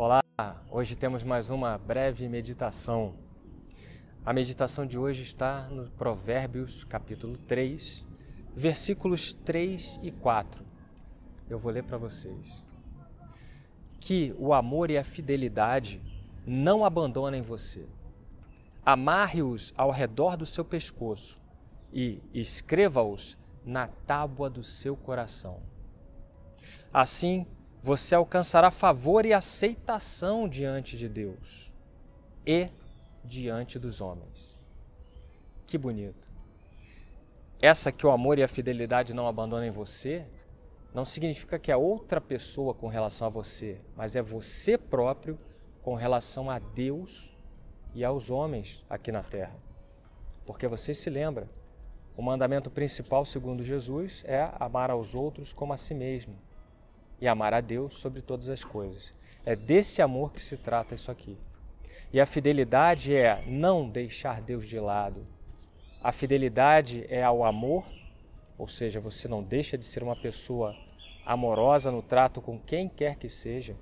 Olá, hoje temos mais uma breve meditação. A meditação de hoje está no Provérbios, capítulo 3, versículos 3 e 4. Eu vou ler para vocês. Que o amor e a fidelidade não abandonem você. Amarre-os ao redor do seu pescoço e escreva-os na tábua do seu coração. Assim, você alcançará favor e aceitação diante de Deus e diante dos homens. Que bonito. Essa que o amor e a fidelidade não abandonam em você não significa que é outra pessoa com relação a você, mas é você próprio com relação a Deus e aos homens aqui na terra. Porque você se lembra, o mandamento principal, segundo Jesus, é amar aos outros como a si mesmo e amar a Deus sobre todas as coisas. É desse amor que se trata isso aqui. E a fidelidade é não deixar Deus de lado. A fidelidade é ao amor, ou seja, você não deixa de ser uma pessoa amorosa no trato com quem quer que seja.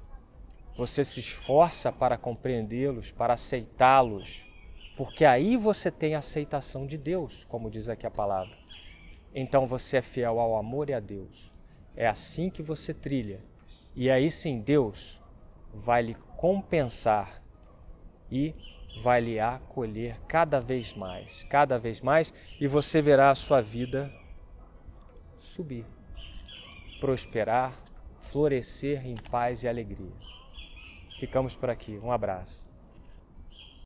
Você se esforça para compreendê-los, para aceitá-los, porque aí você tem a aceitação de Deus, como diz aqui a palavra. Então você é fiel ao amor e a Deus. É assim que você trilha. E aí sim, Deus vai lhe compensar e vai lhe acolher cada vez mais, cada vez mais, e você verá a sua vida subir, prosperar, florescer em paz e alegria. Ficamos por aqui. Um abraço.